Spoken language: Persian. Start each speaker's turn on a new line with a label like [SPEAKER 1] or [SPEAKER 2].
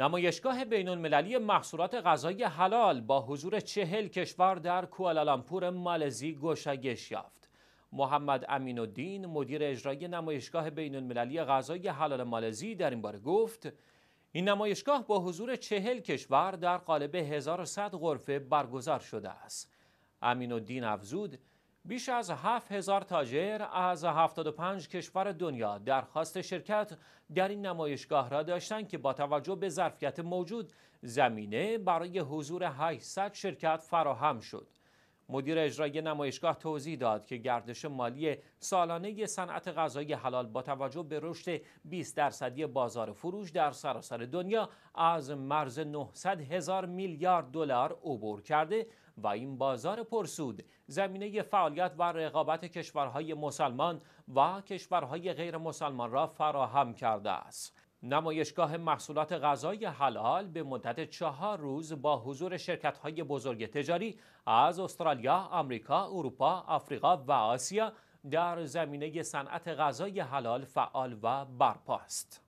[SPEAKER 1] نمایشگاه بین المللی محصولات غذای حلال با حضور چهل کشور در کوالالامپور مالزی گوشگش یافت. محمد امین الدین مدیر اجرایی نمایشگاه بین المللی غذای حلال مالزی در این باره گفت این نمایشگاه با حضور چهل کشور در قالب 1100 غرفه برگزار شده است. امین الدین افزود بیش از 7000 تاجر از 75 کشور دنیا درخواست شرکت در این نمایشگاه را داشتند که با توجه به ظرفیت موجود زمینه برای حضور 800 شرکت فراهم شد. مدیر اجرایی نمایشگاه توضیح داد که گردش مالی سالانه صنعت غذای حلال با توجه به رشد 20 درصدی بازار فروش در سراسر دنیا از مرز 900 هزار میلیارد دلار عبور کرده و این بازار پرسود زمینه فعالیت و رقابت کشورهای مسلمان و کشورهای غیر مسلمان را فراهم کرده است. نمایشگاه محصولات غذای حلال به مدت چهار روز با حضور شرکت های بزرگ تجاری از استرالیا، آمریکا، اروپا، آفریقا و آسیا در زمینه صنعت غذای حلال فعال و برپاست. است.